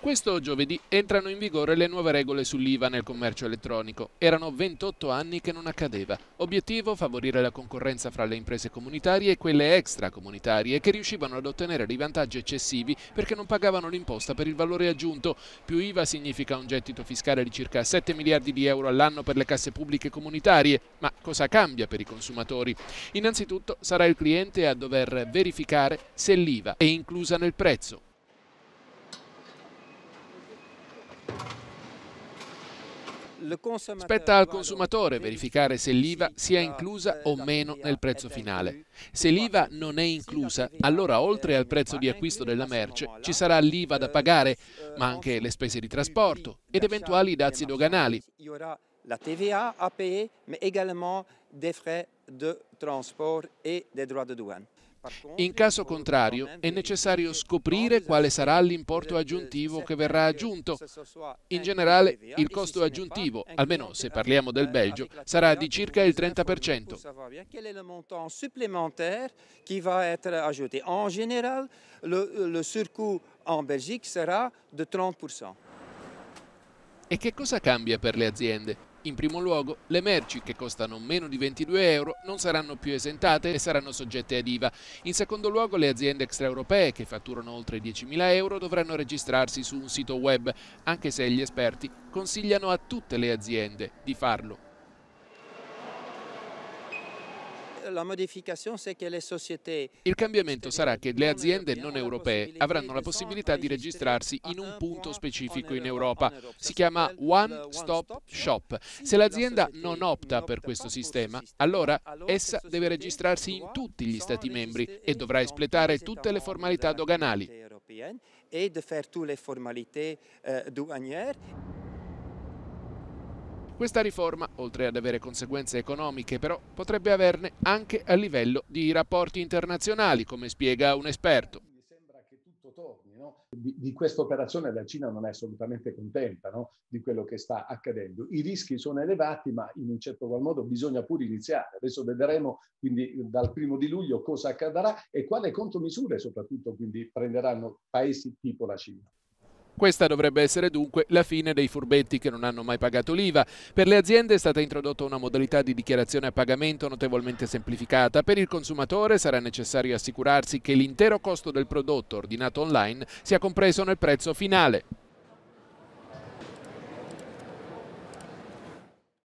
Questo giovedì entrano in vigore le nuove regole sull'IVA nel commercio elettronico. Erano 28 anni che non accadeva. Obiettivo favorire la concorrenza fra le imprese comunitarie e quelle extracomunitarie che riuscivano ad ottenere dei vantaggi eccessivi perché non pagavano l'imposta per il valore aggiunto. Più IVA significa un gettito fiscale di circa 7 miliardi di euro all'anno per le casse pubbliche comunitarie. Ma cosa cambia per i consumatori? Innanzitutto sarà il cliente a dover verificare se l'IVA è inclusa nel prezzo Spetta al consumatore verificare se l'IVA sia inclusa o meno nel prezzo finale. Se l'IVA non è inclusa, allora oltre al prezzo di acquisto della merce ci sarà l'IVA da eh, pagare, eh, ma anche le spese di trasporto ed eventuali dazi doganali. La TVA a pagare, ma également des frais de transport et des droits de douane. In caso contrario è necessario scoprire quale sarà l'importo aggiuntivo che verrà aggiunto. In generale il costo aggiuntivo, almeno se parliamo del Belgio, sarà di circa il 30%. E che cosa cambia per le aziende? In primo luogo, le merci che costano meno di 22 euro non saranno più esentate e saranno soggette ad IVA. In secondo luogo, le aziende extraeuropee che fatturano oltre 10.000 euro dovranno registrarsi su un sito web, anche se gli esperti consigliano a tutte le aziende di farlo la modificazione è che le società... Il cambiamento sarà che le aziende non europee avranno la possibilità di registrarsi in un punto specifico in Europa. Si chiama One Stop Shop. Se l'azienda non opta per questo sistema, allora essa deve registrarsi in tutti gli Stati membri e dovrà espletare tutte le formalità doganali. Questa riforma, oltre ad avere conseguenze economiche, però, potrebbe averne anche a livello di rapporti internazionali, come spiega un esperto. Mi sembra che tutto torni, no? Di, di questa operazione la Cina non è assolutamente contenta no? di quello che sta accadendo. I rischi sono elevati, ma in un certo qual modo bisogna pure iniziare. Adesso vedremo quindi dal primo di luglio cosa accadrà e quale contromisure soprattutto quindi prenderanno paesi tipo la Cina. Questa dovrebbe essere dunque la fine dei furbetti che non hanno mai pagato l'IVA. Per le aziende è stata introdotta una modalità di dichiarazione a pagamento notevolmente semplificata. Per il consumatore sarà necessario assicurarsi che l'intero costo del prodotto ordinato online sia compreso nel prezzo finale.